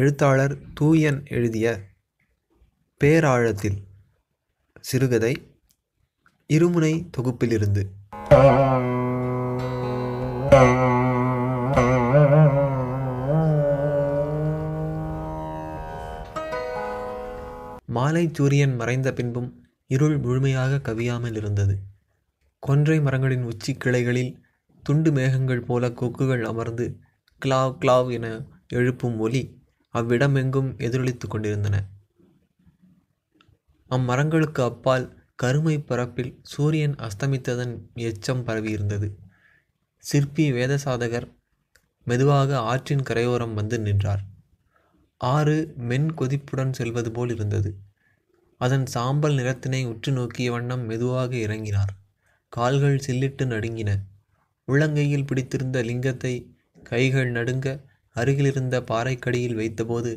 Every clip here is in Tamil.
எழுத்தாளர் தூயன் எழுதிய பேராழத்தில் சிறுகதை இருமுனை தொகுப்பிலிருந்து மாலை சூரியன் மறைந்த பின்பும் இருள் முழுமையாக கவியாமல் இருந்தது கொன்றை மரங்களின் உச்சி கிளைகளில் துண்டு மேகங்கள் போல கொக்குகள் அமர்ந்து கிளாவ் கிளாவ் என எழுப்பும் ஒலி அவ்விடமெங்கும் எதிரொலித்து கொண்டிருந்தன அம்மரங்களுக்கு அப்பால் கருமை பரப்பில் சூரியன் அஸ்தமித்ததன் எச்சம் பரவியிருந்தது சிற்பி வேதசாதகர் மெதுவாக ஆற்றின் கரையோரம் வந்து நின்றார் ஆறு மென் கொதிப்புடன் செல்வது போல் இருந்தது அதன் சாம்பல் நிறத்தினை உற்று நோக்கிய வண்ணம் மெதுவாக இறங்கினார் கால்கள் சில்லிட்டு நடுங்கின உள்ளங்கையில் பிடித்திருந்த லிங்கத்தை கைகள் நடுங்க அருகிலிருந்த பாறைக்கடியில் வைத்தபோது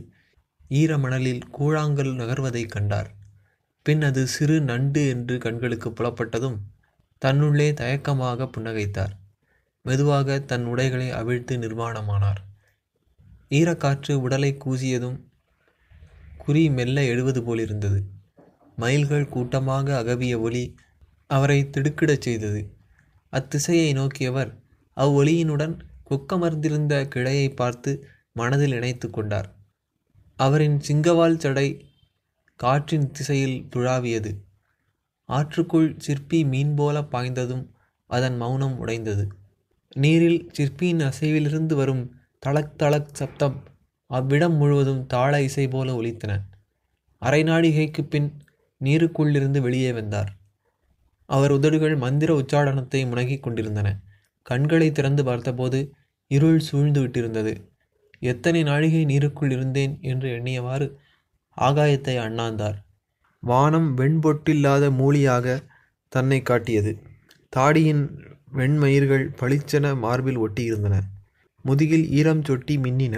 ஈரமணலில் கூழாங்கல் நகர்வதைக் கண்டார் பின் அது சிறு நண்டு என்று கண்களுக்கு புலப்பட்டதும் தன்னுள்ளே தயக்கமாக புன்னகைத்தார் மெதுவாக தன் உடைகளை அவிழ்த்து நிர்மாணமானார் ஈரக்காற்று உடலை கூசியதும் குறி மெல்ல எழுவது போலிருந்தது மயில்கள் கூட்டமாக அகவிய ஒளி அவரை திடுக்கிடச் செய்தது அத்திசையை நோக்கியவர் அவ்வொளியினுடன் கொக்கமர்ந்திருந்த கிளையை பார்த்து மனதில் இணைத்து கொண்டார் அவரின் சிங்கவால் சடை காற்றின் திசையில் துழாவியது ஆற்றுக்குள் சிற்பி மீன் போல பாய்ந்ததும் அதன் மௌனம் உடைந்தது நீரில் சிற்பியின் அசைவிலிருந்து வரும் தளக் தளக் சப்தம் அவ்விடம் முழுவதும் தாள இசை போல ஒலித்தன அரைநாடிகைக்கு பின் நீருக்குள்ளிருந்து வெளியே வந்தார் அவர் உதடுகள் மந்திர உச்சாடனத்தை முணங்கிக் கொண்டிருந்தன கண்களை திறந்து பார்த்தபோது இருள் சூழ்ந்து விட்டிருந்தது எத்தனை நாழிகை நீருக்குள் இருந்தேன் என்று எண்ணியவாறு ஆகாயத்தை அண்ணாந்தார் வானம் வெண்பொட்டில்லாத மூலியாக தன்னை காட்டியது தாடியின் வெண்மயிர்கள் பளிச்சென மார்பில் ஒட்டியிருந்தன முதுகில் ஈரம் சொட்டி மின்னின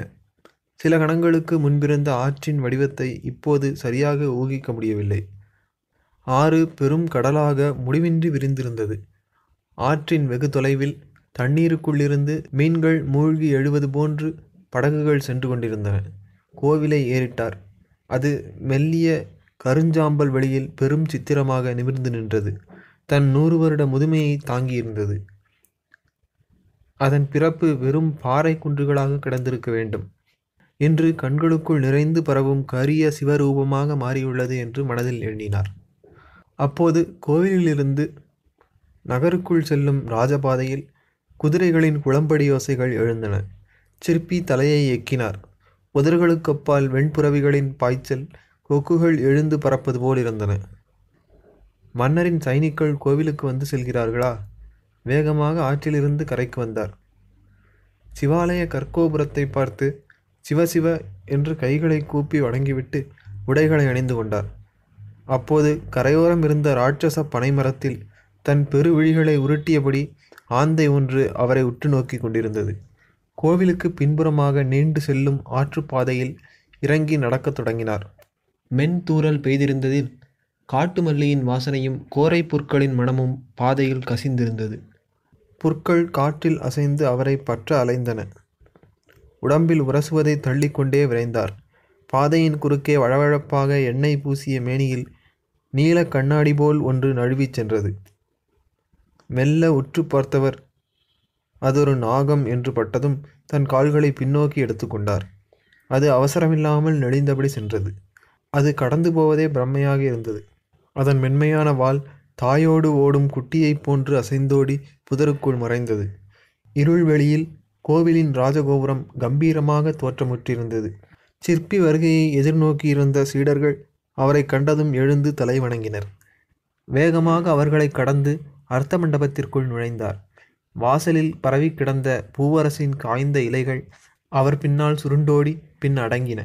சில கணங்களுக்கு முன்பிருந்த ஆற்றின் வடிவத்தை இப்போது சரியாக ஊகிக்க முடியவில்லை ஆறு பெரும் கடலாக முடிவின்றி விரிந்திருந்தது ஆற்றின் வெகு தொலைவில் தண்ணீருக்குள்ளிருந்து மீன்கள் மூழ்கி எழுவது போன்று படகுகள் சென்று கொண்டிருந்தன கோவிலை ஏறிட்டார் அது மெல்லிய கருஞ்சாம்பல் வெளியில் பெரும் சித்திரமாக நிமிர்ந்து நின்றது தன் நூறு வருட முதுமையை தாங்கியிருந்தது அதன் பிறப்பு வெறும் பாறை குன்றுகளாக கிடந்திருக்க வேண்டும் இன்று கண்களுக்குள் நிறைந்து பரவும் கரிய சிவரூபமாக மாறியுள்ளது என்று மனதில் எண்ணினார் அப்போது கோவிலிலிருந்து நகருக்குள் செல்லும் ராஜபாதையில் குதிரைகளின் குளம்படி ஓசைகள் எழுந்தன சிற்பி தலையை எக்கினார் புதர்களுக்கப்பால் வெண்புறவிகளின் பாய்ச்சல் கொக்குகள் எழுந்து பறப்பது போல் இருந்தன மன்னரின் சைனிக்கள் கோவிலுக்கு வந்து செல்கிறார்களா வேகமாக ஆற்றிலிருந்து கரைக்கு வந்தார் சிவாலய கற்கோபுரத்தை பார்த்து சிவ சிவ என்று கைகளை கூப்பி வணங்கிவிட்டு உடைகளை அணிந்து கொண்டார் அப்போது கரையோரம் இருந்த ராட்சச பனைமரத்தில் தன் பெருவிழிகளை உருட்டியபடி ஆந்தை ஒன்று அவரை உற்று நோக்கி கொண்டிருந்தது கோவிலுக்கு பின்புறமாக நீண்டு செல்லும் ஆற்றுப்பாதையில் இறங்கி நடக்கத் தொடங்கினார் மென் தூறல் பெய்திருந்ததில் காட்டு மல்லியின் வாசனையும் கோரை புற்களின் மனமும் பாதையில் கசிந்திருந்தது புற்கள் காற்றில் அசைந்து அவரை பற்ற அலைந்தன உடம்பில் உரசுவதை தள்ளிக்கொண்டே விரைந்தார் பாதையின் குறுக்கே வழவழப்பாக எண்ணெய் பூசிய மேனியில் நீல கண்ணாடி போல் ஒன்று நழுவிச் சென்றது மெல்ல உற்று பார்த்தவர் அது ஒரு நாகம் என்று பட்டதும் தன் கால்களை பின்னோக்கி எடுத்துக்கொண்டார் அது அவசரமில்லாமல் நெளிந்தபடி சென்றது அது கடந்து போவதே பிரம்மையாக இருந்தது அதன் மென்மையான வால் தாயோடு ஓடும் குட்டியைப் போன்று அசைந்தோடி புதருக்குள் மறைந்தது இருள்வெளியில் கோவிலின் ராஜகோபுரம் கம்பீரமாக தோற்றமுற்றிருந்தது சிற்பி வருகையை எதிர்நோக்கியிருந்த சீடர்கள் அவரை கண்டதும் எழுந்து தலை வணங்கினர் வேகமாக அவர்களை கடந்து அர்த்த மண்டபத்திற்குள் நுழைந்தார் வாசலில் பரவி கிடந்த பூவரசின் காய்ந்த இலைகள் அவர் பின்னால் சுருண்டோடி பின் அடங்கின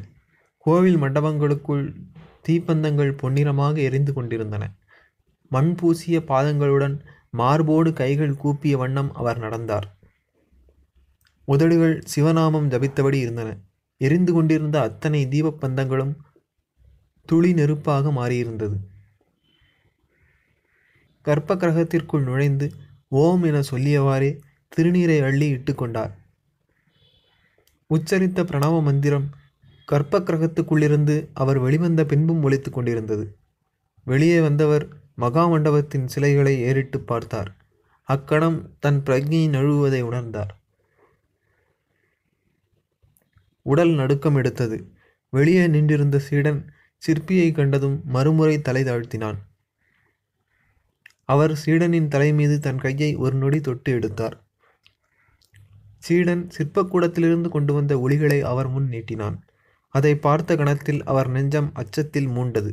கோவில் மண்டபங்களுக்குள் தீப்பந்தங்கள் பொன்னிறமாக எரிந்து கொண்டிருந்தன மண் பூசிய பாதங்களுடன் மார்போடு கைகள் கூப்பிய வண்ணம் அவர் நடந்தார் உதடுகள் சிவநாமம் ஜபித்தபடி இருந்தன எரிந்து கொண்டிருந்த அத்தனை தீபப்பந்தங்களும் துளி நெருப்பாக மாறியிருந்தது கர்ப்ப கிரகத்திற்குள் நுழைந்து ஓம் என சொல்லியவாறே திருநீரை அள்ளி இட்டு கொண்டார் உச்சரித்த பிரணவ மந்திரம் கர்ப்ப கிரகத்துக்குள்ளிருந்து அவர் வெளிவந்த பின்பும் ஒழித்து கொண்டிருந்தது வெளியே வந்தவர் மகா மண்டபத்தின் சிலைகளை ஏறிட்டு பார்த்தார் அக்கணம் தன் பிரஜையை நழுவுவதை உணர்ந்தார் உடல் நடுக்கம் எடுத்தது வெளியே நின்றிருந்த சீடன் சிற்பியை கண்டதும் மறுமுறை தலை தாழ்த்தினான் அவர் சீடனின் தலைமீது தன் கையை ஒரு நொடி தொட்டு எடுத்தார் சீடன் சிற்பக்கூடத்திலிருந்து கொண்டு வந்த ஒளிகளை அவர் முன் நீட்டினான் அதை பார்த்த கணத்தில் அவர் நெஞ்சம் அச்சத்தில் மூண்டது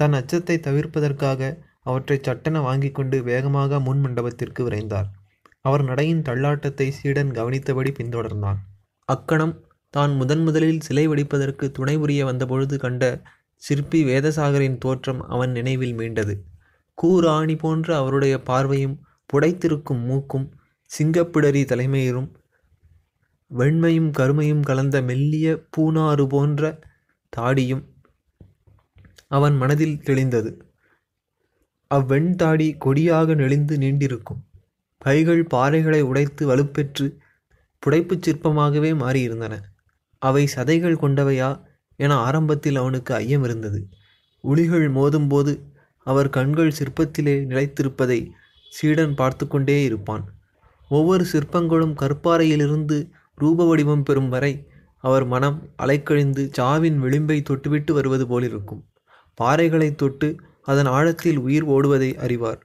தன் அச்சத்தை தவிர்ப்பதற்காக அவற்றை சட்டென வாங்கி கொண்டு வேகமாக முன் மண்டபத்திற்கு விரைந்தார் அவர் நடையின் தள்ளாட்டத்தை சீடன் கவனித்தபடி பின்தொடர்ந்தான் அக்கணம் தான் முதன் முதலில் சிலை வடிப்பதற்கு துணை புரிய வந்தபொழுது கண்ட சிற்பி வேதசாகரின் தோற்றம் அவன் நினைவில் மீண்டது கூராணி போன்ற அவருடைய பார்வையும் புடைத்திருக்கும் மூக்கும் சிங்கப்பிடரி தலைமையிலும் வெண்மையும் கருமையும் கலந்த மெல்லிய பூனாறு போன்ற தாடியும் அவன் மனதில் தெளிந்தது அவ்வெண் தாடி கொடியாக நெளிந்து நீண்டிருக்கும் கைகள் பாறைகளை உடைத்து வலுப்பெற்று புடைப்புச் சிற்பமாகவே மாறியிருந்தன அவை சதைகள் கொண்டவையா என ஆரம்பத்தில் அவனுக்கு ஐயம் இருந்தது உளிகள் மோதும்போது அவர் கண்கள் சிற்பத்திலே நிலைத்திருப்பதை சீடன் பார்த்து கொண்டே இருப்பான் ஒவ்வொரு சிற்பங்களும் கற்பாறையிலிருந்து ரூப வடிவம் பெறும் வரை அவர் மனம் அலைக்கழிந்து சாவின் விளிம்பை தொட்டுவிட்டு வருவது போலிருக்கும் பாறைகளை தொட்டு அதன் ஆழத்தில் உயிர் ஓடுவதை அறிவார்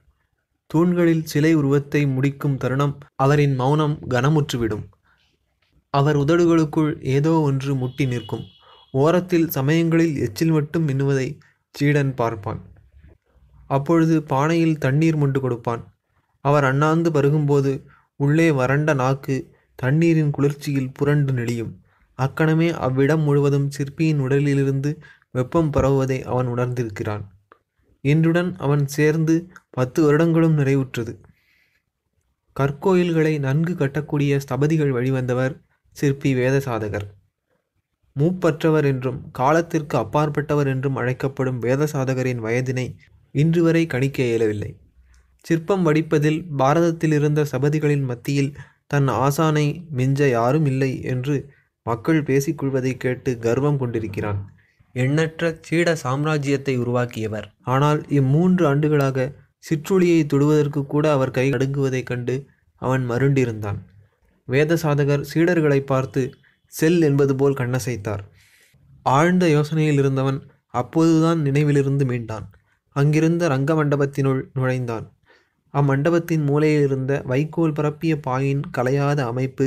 தூண்களில் சிலை உருவத்தை முடிக்கும் தருணம் அவரின் மௌனம் கனமுற்றுவிடும் அவர் உதடுகளுக்குள் ஏதோ ஒன்று முட்டி நிற்கும் ஓரத்தில் சமயங்களில் எச்சில் மட்டும் மின்னுவதை சீடன் பார்ப்பான் அப்பொழுது பானையில் தண்ணீர் மொண்டு கொடுப்பான் அவர் அண்ணாந்து பருகும்போது உள்ளே வறண்ட நாக்கு தண்ணீரின் குளிர்ச்சியில் புரண்டு நெளியும் அக்கணமே அவ்விடம் முழுவதும் சிற்பியின் உடலிலிருந்து வெப்பம் பரவுவதை அவன் உணர்ந்திருக்கிறான் இன்றுடன் அவன் சேர்ந்து பத்து வருடங்களும் நிறைவுற்றது கற்கோயில்களை நன்கு கட்டக்கூடிய ஸ்தபதிகள் வழிவந்தவர் சிற்பி வேதசாதகர் மூப்பற்றவர் என்றும் காலத்திற்கு அப்பாற்பட்டவர் என்றும் அழைக்கப்படும் வேதசாதகரின் வயதினை இன்று வரை கணிக்க இயலவில்லை சிற்பம் வடிப்பதில் பாரதத்தில் இருந்த சபதிகளின் மத்தியில் தன் ஆசானை மிஞ்ச யாரும் இல்லை என்று மக்கள் பேசிக்கொள்வதை கேட்டு கர்வம் கொண்டிருக்கிறான் எண்ணற்ற சீட சாம்ராஜ்யத்தை உருவாக்கியவர் ஆனால் இம்மூன்று ஆண்டுகளாக சிற்றுளியை தொடுவதற்கு கூட அவர் கை அடுங்குவதைக் கண்டு அவன் மருண்டிருந்தான் வேத சாதகர் சீடர்களை பார்த்து செல் என்பது போல் கண்ணசைத்தார் ஆழ்ந்த யோசனையில் இருந்தவன் அப்போதுதான் நினைவிலிருந்து மீண்டான் அங்கிருந்த ரங்க மண்டபத்தினுள் நுழைந்தான் அம்மண்டபத்தின் மூலையிலிருந்த வைக்கோல் பரப்பிய பாயின் கலையாத அமைப்பு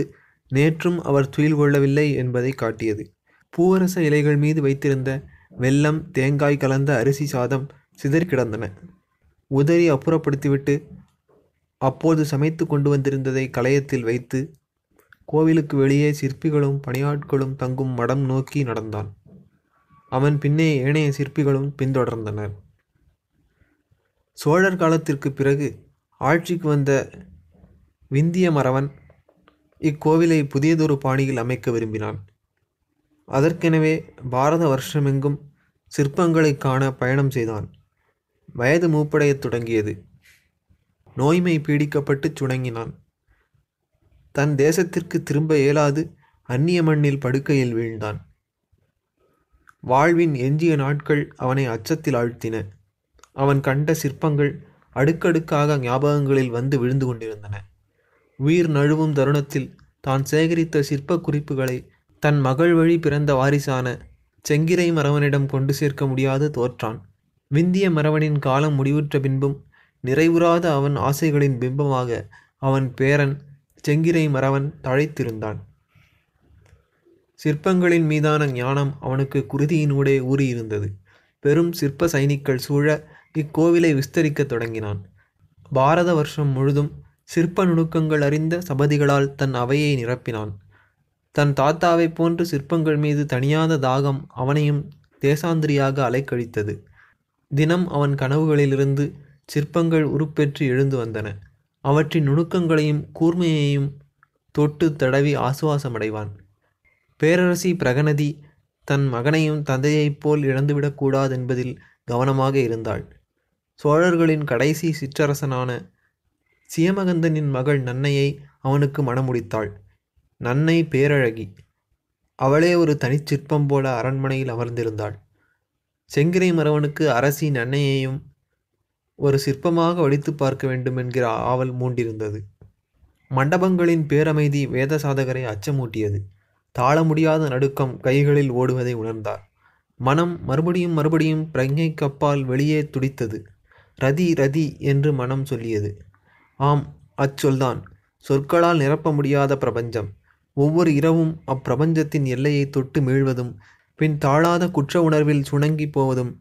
நேற்றும் அவர் துயில் கொள்ளவில்லை என்பதை காட்டியது பூவரச இலைகள் மீது வைத்திருந்த வெள்ளம் தேங்காய் கலந்த அரிசி சாதம் சிதறி கிடந்தன உதறி அப்புறப்படுத்திவிட்டு அப்போது சமைத்து கொண்டு வந்திருந்ததை கலையத்தில் வைத்து கோவிலுக்கு வெளியே சிற்பிகளும் பணியாட்களும் தங்கும் மடம் நோக்கி நடந்தான் அவன் பின்னே ஏனைய சிற்பிகளும் பின்தொடர்ந்தனர் சோழர் காலத்திற்கு பிறகு ஆட்சிக்கு வந்த விந்திய மறவன் இக்கோவிலை புதியதொரு பாணியில் அமைக்க விரும்பினான் அதற்கெனவே பாரத வருஷமெங்கும் சிற்பங்களை காண பயணம் செய்தான் வயது மூப்படையத் தொடங்கியது நோய்மை பீடிக்கப்பட்டு சுணங்கினான் தன் தேசத்திற்கு திரும்ப இயலாது அந்நிய மண்ணில் படுக்கையில் வீழ்ந்தான் வாழ்வின் எஞ்சிய நாட்கள் அவனை அச்சத்தில் ஆழ்த்தின அவன் கண்ட சிற்பங்கள் அடுக்கடுக்காக ஞாபகங்களில் வந்து விழுந்து கொண்டிருந்தன உயிர் நழுவும் தருணத்தில் தான் சேகரித்த சிற்ப குறிப்புகளை தன் மகள் வழி பிறந்த வாரிசான செங்கிரை மரவனிடம் கொண்டு சேர்க்க முடியாது தோற்றான் விந்திய மரவனின் காலம் முடிவுற்ற பின்பும் நிறைவுறாத அவன் ஆசைகளின் பிம்பமாக அவன் பேரன் செங்கிரை மரவன் தழைத்திருந்தான் சிற்பங்களின் மீதான ஞானம் அவனுக்கு குருதியினூடே ஊறியிருந்தது பெரும் சிற்ப சைனிக்கள் சூழ இக்கோவிலை விஸ்தரிக்க தொடங்கினான் பாரத வருஷம் முழுதும் சிற்ப நுணுக்கங்கள் அறிந்த சபதிகளால் தன் அவையை நிரப்பினான் தன் தாத்தாவைப் போன்று சிற்பங்கள் மீது தனியாத தாகம் அவனையும் தேசாந்திரியாக அலைக்கழித்தது தினம் அவன் கனவுகளிலிருந்து சிற்பங்கள் உருப்பெற்று எழுந்து வந்தன அவற்றின் நுணுக்கங்களையும் கூர்மையையும் தொட்டு தடவி ஆசுவாசமடைவான் பேரரசி பிரகநதி தன் மகனையும் தந்தையைப் போல் இழந்துவிடக்கூடாது என்பதில் கவனமாக இருந்தாள் சோழர்களின் கடைசி சிற்றரசனான சியமகந்தனின் மகள் நன்னையை அவனுக்கு மணமுடித்தாள் நன்னை பேரழகி அவளே ஒரு தனிச்சிற்பம் போல அரண்மனையில் அமர்ந்திருந்தாள் செங்கிரை மரவனுக்கு அரசி நன்னையையும் ஒரு சிற்பமாக வடித்து பார்க்க வேண்டும் என்கிற ஆவல் மூண்டிருந்தது மண்டபங்களின் பேரமைதி வேத சாதகரை அச்சமூட்டியது தாழ முடியாத நடுக்கம் கைகளில் ஓடுவதை உணர்ந்தார் மனம் மறுபடியும் மறுபடியும் கப்பால் வெளியே துடித்தது ரதி ரதி என்று மனம் சொல்லியது ஆம் அச்சொல்தான் சொற்களால் நிரப்ப முடியாத பிரபஞ்சம் ஒவ்வொரு இரவும் அப்பிரபஞ்சத்தின் எல்லையை தொட்டு மீழ்வதும் பின் தாழாத குற்ற உணர்வில் சுணங்கி போவதும்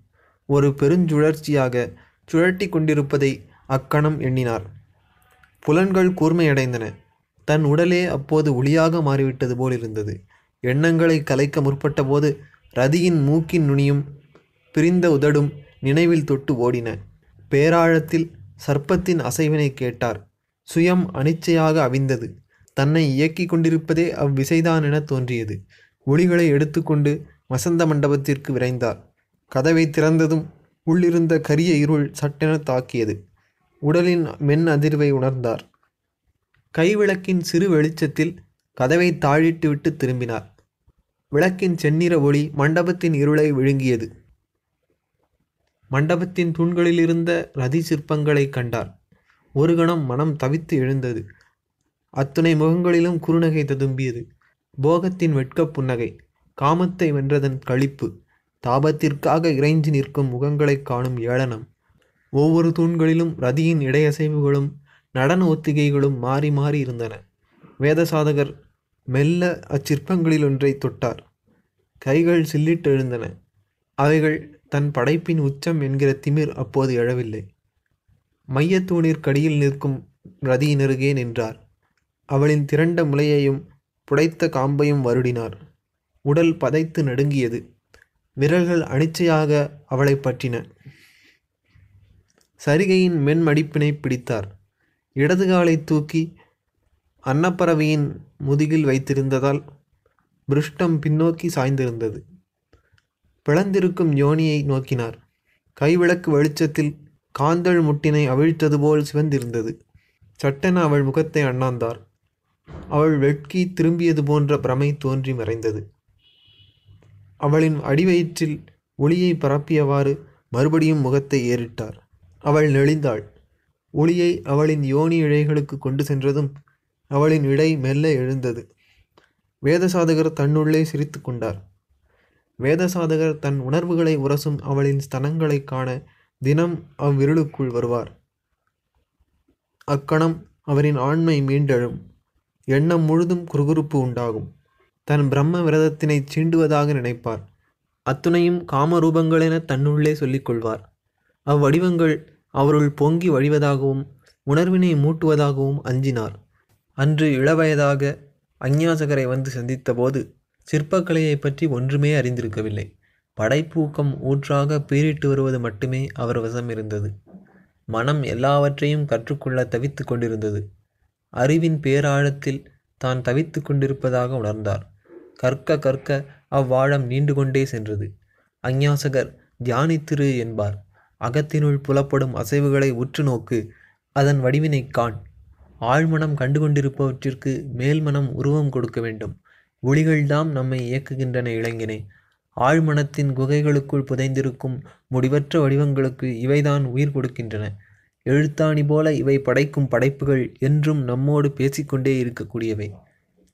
ஒரு பெருஞ்சுழற்சியாக சுழட்டி கொண்டிருப்பதை அக்கணம் எண்ணினார் புலன்கள் கூர்மையடைந்தன தன் உடலே அப்போது ஒளியாக மாறிவிட்டது போல் இருந்தது எண்ணங்களை கலைக்க முற்பட்ட போது ரதியின் மூக்கின் நுனியும் பிரிந்த உதடும் நினைவில் தொட்டு ஓடின பேராழத்தில் சர்ப்பத்தின் அசைவினை கேட்டார் சுயம் அனிச்சையாக அவிந்தது தன்னை இயக்கி கொண்டிருப்பதே அவ்விசைதான் என தோன்றியது ஒளிகளை எடுத்துக்கொண்டு வசந்த மண்டபத்திற்கு விரைந்தார் கதவை திறந்ததும் உள்ளிருந்த கரிய இருள் சட்டென தாக்கியது உடலின் மென் அதிர்வை உணர்ந்தார் கைவிளக்கின் சிறு வெளிச்சத்தில் கதவை விட்டு திரும்பினார் விளக்கின் செந்நிற ஒளி மண்டபத்தின் இருளை விழுங்கியது மண்டபத்தின் தூண்களில் இருந்த ரதி சிற்பங்களை கண்டார் ஒரு கணம் மனம் தவித்து எழுந்தது அத்துணை முகங்களிலும் குறுநகை ததும்பியது போகத்தின் வெட்கப் புன்னகை காமத்தை வென்றதன் கழிப்பு தாபத்திற்காக இறைஞ்சி நிற்கும் முகங்களை காணும் ஏளனம் ஒவ்வொரு தூண்களிலும் ரதியின் இடையசைவுகளும் நடன ஒத்திகைகளும் மாறி மாறி இருந்தன வேதசாதகர் மெல்ல அச்சிற்பங்களில் ஒன்றை தொட்டார் கைகள் சில்லிட்டெழுந்தன அவைகள் தன் படைப்பின் உச்சம் என்கிற திமிர் அப்போது எழவில்லை கடியில் நிற்கும் ரதியினருகே நின்றார் அவளின் திரண்ட முளையையும் புடைத்த காம்பையும் வருடினார் உடல் பதைத்து நடுங்கியது விரல்கள் அனிச்சையாக அவளை பற்றின சரிகையின் மென்மடிப்பினை பிடித்தார் இடது காலை தூக்கி அன்னப்பறவையின் முதுகில் வைத்திருந்ததால் பிருஷ்டம் பின்னோக்கி சாய்ந்திருந்தது பிளந்திருக்கும் யோனியை நோக்கினார் கைவிளக்கு வெளிச்சத்தில் காந்தள் முட்டினை அவிழ்த்தது போல் சிவந்திருந்தது சட்டென அவள் முகத்தை அண்ணாந்தார் அவள் வெட்கி திரும்பியது போன்ற பிரமை தோன்றி மறைந்தது அவளின் அடிவயிற்றில் ஒளியை பரப்பியவாறு மறுபடியும் முகத்தை ஏறிட்டார் அவள் நெளிந்தாள் ஒளியை அவளின் யோனி இழைகளுக்கு கொண்டு சென்றதும் அவளின் இடை மெல்ல எழுந்தது வேதசாதகர் தன்னுள்ளே சிரித்து கொண்டார் வேதசாதகர் தன் உணர்வுகளை உரசும் அவளின் ஸ்தனங்களை காண தினம் அவ்விருளுக்குள் வருவார் அக்கணம் அவரின் ஆண்மை மீண்டெழும் எண்ணம் முழுதும் குறுகுறுப்பு உண்டாகும் தன் பிரம்ம விரதத்தினை சீண்டுவதாக நினைப்பார் அத்துணையும் காமரூபங்களென தன்னுள்ளே சொல்லிக்கொள்வார் அவ்வடிவங்கள் அவருள் பொங்கி வழிவதாகவும் உணர்வினை மூட்டுவதாகவும் அஞ்சினார் அன்று இளவயதாக அஞ்ஞாசகரை வந்து சந்தித்தபோது சிற்பக்கலையை பற்றி ஒன்றுமே அறிந்திருக்கவில்லை படைப்பூக்கம் ஊற்றாக பீரிட்டு வருவது மட்டுமே அவர் வசம் இருந்தது மனம் எல்லாவற்றையும் கற்றுக்கொள்ள தவித்து கொண்டிருந்தது அறிவின் பேராழத்தில் தான் தவித்து கொண்டிருப்பதாக உணர்ந்தார் கற்க கற்க அவ்வாழம் நீண்டு கொண்டே சென்றது அஞ்ஞாசகர் தியானித்திரு என்பார் அகத்தினுள் புலப்படும் அசைவுகளை உற்று நோக்கு அதன் வடிவினை காண் ஆழ்மனம் கண்டுகொண்டிருப்பவற்றிற்கு மேல்மனம் உருவம் கொடுக்க வேண்டும் ஒளிகள்தாம் நம்மை இயக்குகின்றன இளைஞனே ஆழ்மனத்தின் குகைகளுக்குள் புதைந்திருக்கும் முடிவற்ற வடிவங்களுக்கு இவைதான் உயிர் கொடுக்கின்றன எழுத்தாணி போல இவை படைக்கும் படைப்புகள் என்றும் நம்மோடு பேசிக்கொண்டே இருக்கக்கூடியவை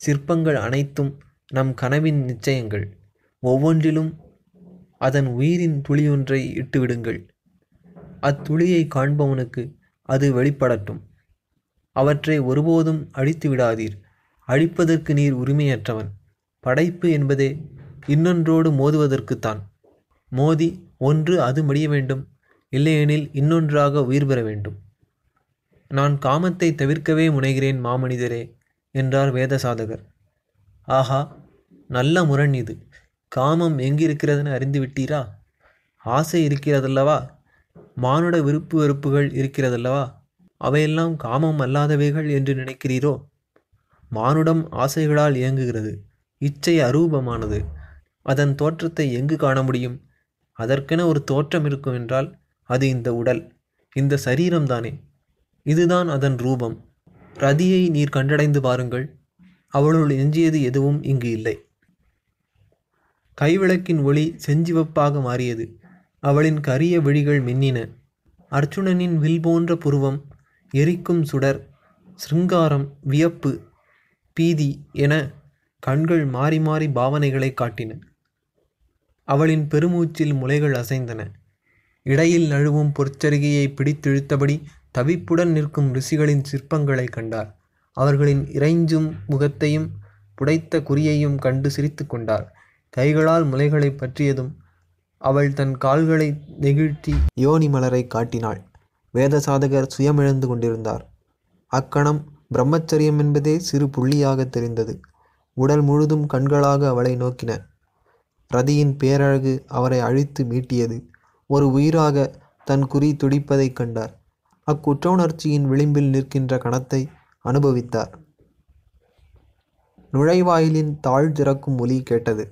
சிற்பங்கள் அனைத்தும் நம் கனவின் நிச்சயங்கள் ஒவ்வொன்றிலும் அதன் உயிரின் துளியொன்றை இட்டுவிடுங்கள் அத்துளியை காண்பவனுக்கு அது வெளிப்படட்டும் அவற்றை ஒருபோதும் அழித்து விடாதீர் அழிப்பதற்கு நீர் உரிமையற்றவன் படைப்பு என்பதே இன்னொன்றோடு மோதுவதற்குத்தான் மோதி ஒன்று அது முடிய வேண்டும் இல்லையெனில் இன்னொன்றாக உயிர் பெற வேண்டும் நான் காமத்தை தவிர்க்கவே முனைகிறேன் மாமனிதரே என்றார் வேத சாதகர் ஆஹா நல்ல முரண் இது காமம் எங்கிருக்கிறதுன்னு அறிந்துவிட்டீரா ஆசை இருக்கிறதல்லவா மானுட விருப்பு வெறுப்புகள் இருக்கிறதல்லவா அவையெல்லாம் காமம் அல்லாதவைகள் என்று நினைக்கிறீரோ மானுடம் ஆசைகளால் இயங்குகிறது இச்சை அரூபமானது அதன் தோற்றத்தை எங்கு காண முடியும் அதற்கென ஒரு தோற்றம் இருக்கும் என்றால் அது இந்த உடல் இந்த சரீரம்தானே இதுதான் அதன் ரூபம் ரதியை நீர் கண்டடைந்து பாருங்கள் அவளுள் எஞ்சியது எதுவும் இங்கு இல்லை கைவிளக்கின் ஒளி செஞ்சிவப்பாக மாறியது அவளின் கரிய விழிகள் மின்னின அர்ச்சுனனின் வில் போன்ற புருவம் எரிக்கும் சுடர் சிருங்காரம் வியப்பு பீதி என கண்கள் மாறி மாறி பாவனைகளை காட்டின அவளின் பெருமூச்சில் முலைகள் அசைந்தன இடையில் நழுவும் பொற்சருகியை பிடித்திழுத்தபடி தவிப்புடன் நிற்கும் ரிஷிகளின் சிற்பங்களை கண்டார் அவர்களின் இறைஞ்சும் முகத்தையும் புடைத்த குறியையும் கண்டு சிரித்து கொண்டார் கைகளால் முளைகளை பற்றியதும் அவள் தன் கால்களை நெகிழ்த்தி யோனி மலரை காட்டினாள் வேத சாதகர் சுயமிழந்து கொண்டிருந்தார் அக்கணம் பிரம்மச்சரியம் என்பதே சிறு புள்ளியாக தெரிந்தது உடல் முழுதும் கண்களாக அவளை நோக்கின ரதியின் பேரழகு அவரை அழித்து மீட்டியது ஒரு உயிராக தன் குறி துடிப்பதைக் கண்டார் அக்குற்ற உணர்ச்சியின் விளிம்பில் நிற்கின்ற கணத்தை அனுபவித்தார் நுழைவாயிலின் தாழ் திறக்கும் ஒலி கேட்டது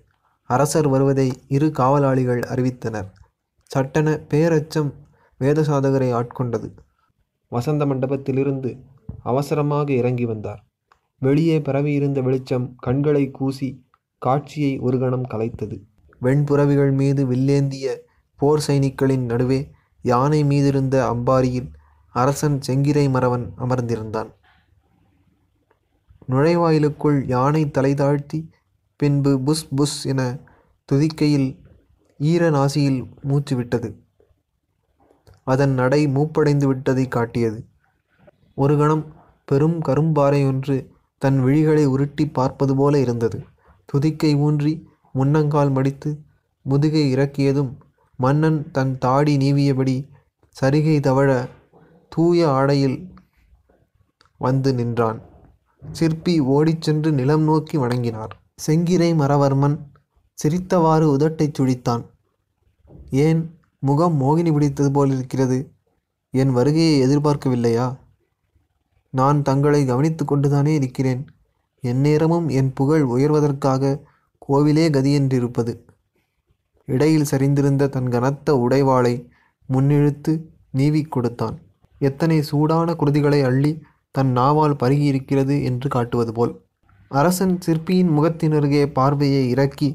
அரசர் வருவதை இரு காவலாளிகள் அறிவித்தனர் சட்டென பேரச்சம் வேதசாதகரை ஆட்கொண்டது வசந்த மண்டபத்திலிருந்து அவசரமாக இறங்கி வந்தார் வெளியே பரவியிருந்த வெளிச்சம் கண்களை கூசி காட்சியை ஒரு கணம் கலைத்தது வெண்புறவிகள் மீது வில்லேந்திய போர் சைனிக்களின் நடுவே யானை மீதிருந்த அம்பாரியில் அரசன் செங்கிரை மறவன் அமர்ந்திருந்தான் நுழைவாயிலுக்குள் யானை தலை தாழ்த்தி பின்பு புஷ் புஷ் என துதிக்கையில் ஈர நாசியில் மூச்சு விட்டது அதன் நடை மூப்படைந்து விட்டதை காட்டியது ஒரு கணம் பெரும் கரும்பாறை ஒன்று தன் விழிகளை உருட்டி பார்ப்பது போல இருந்தது துதிக்கை ஊன்றி முன்னங்கால் மடித்து முதுகை இறக்கியதும் மன்னன் தன் தாடி நீவியபடி சரிகை தவழ தூய ஆடையில் வந்து நின்றான் சிற்பி ஓடிச்சென்று நிலம் நோக்கி வணங்கினார் செங்கிரை மரவர்மன் சிரித்தவாறு உதட்டைச் சுழித்தான் ஏன் முகம் மோகினி பிடித்தது போலிருக்கிறது என் வருகையை எதிர்பார்க்கவில்லையா நான் தங்களை கவனித்து கொண்டுதானே இருக்கிறேன் எந்நேரமும் என் புகழ் உயர்வதற்காக கோவிலே கதியென்றிருப்பது இடையில் சரிந்திருந்த தன் கனத்த உடைவாளை முன்னிழுத்து நீவிக் கொடுத்தான் எத்தனை சூடான குருதிகளை அள்ளி தன் நாவால் பருகி இருக்கிறது என்று காட்டுவது போல் அரசன் சிற்பியின் முகத்தினருகே பார்வையை இறக்கி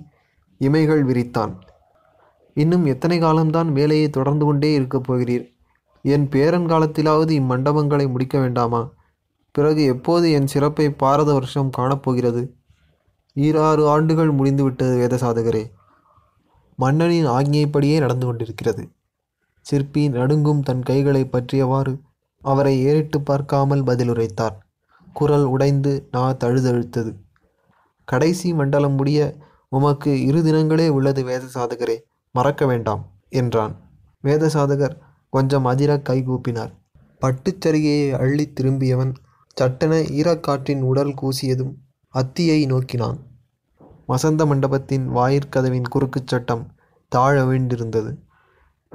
இமைகள் விரித்தான் இன்னும் எத்தனை காலம்தான் வேலையை தொடர்ந்து கொண்டே இருக்கப் போகிறீர் என் பேரன் காலத்திலாவது இம்மண்டபங்களை முடிக்க வேண்டாமா பிறகு எப்போது என் சிறப்பை பாரத வருஷம் காணப்போகிறது ஈராறு ஆண்டுகள் முடிந்துவிட்டது வேத சாதகரே மன்னனின் ஆజ్ఞைப்படியே நடந்து கொண்டிருக்கிறது சிற்பி நடுங்கும் தன் கைகளை பற்றியவாறு அவரை ஏறிட்டு பார்க்காமல் பதிலுரைத்தார் குரல் உடைந்து நா தழுதழுத்தது கடைசி மண்டலம் முடிய உமக்கு இரு தினங்களே உள்ளது வேத சாதகரே மறக்க வேண்டாம் என்றான் வேத சாதகர் கொஞ்சம் அதிர கைகூப்பினார் பட்டுச்சரிகையை அள்ளி திரும்பியவன் சட்டென ஈரக்காற்றின் உடல் கூசியதும் அத்தியை நோக்கினான் வசந்த மண்டபத்தின் வாயிற்கதவின் குறுக்குச் சட்டம் தாழ வீண்டிருந்தது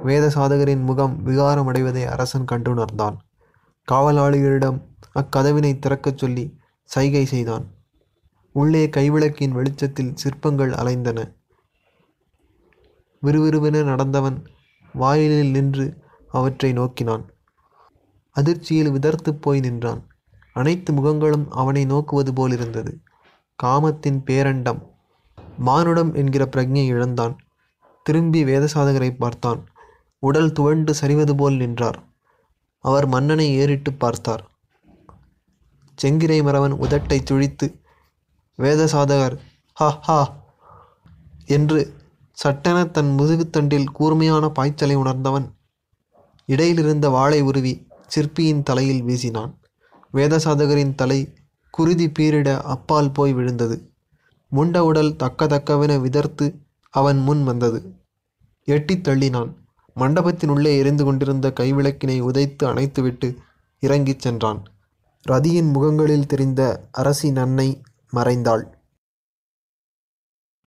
வேத சாதகரின் முகம் விகாரமடைவதை அரசன் கண்டுணர்ந்தான் காவலாளிகளிடம் அக்கதவினை திறக்கச் சொல்லி சைகை செய்தான் உள்ளே கைவிளக்கின் வெளிச்சத்தில் சிற்பங்கள் அலைந்தன விறுவிறுவென நடந்தவன் வாயிலில் நின்று அவற்றை நோக்கினான் அதிர்ச்சியில் விதர்த்து போய் நின்றான் அனைத்து முகங்களும் அவனை நோக்குவது போலிருந்தது காமத்தின் பேரண்டம் மானுடம் என்கிற பிரஜை இழந்தான் திரும்பி வேதசாதகரை பார்த்தான் உடல் துவண்டு சரிவது போல் நின்றார் அவர் மன்னனை ஏறிட்டு பார்த்தார் செங்கிரை மரவன் உதட்டை துழித்து வேதசாதகர் ஹா ஹ என்று சட்டென தன் முதுகுத்தண்டில் கூர்மையான பாய்ச்சலை உணர்ந்தவன் இடையிலிருந்த வாழை உருவி சிற்பியின் தலையில் வீசினான் வேதசாதகரின் தலை குருதி பீரிட அப்பால் போய் விழுந்தது முண்ட உடல் தக்க தக்கவென விதர்த்து அவன் முன் வந்தது எட்டித் தள்ளினான் மண்டபத்தினுள்ளே எரிந்து கொண்டிருந்த கைவிளக்கினை உதைத்து அணைத்துவிட்டு இறங்கிச் சென்றான் ரதியின் முகங்களில் தெரிந்த அரசி நன்னை மறைந்தாள்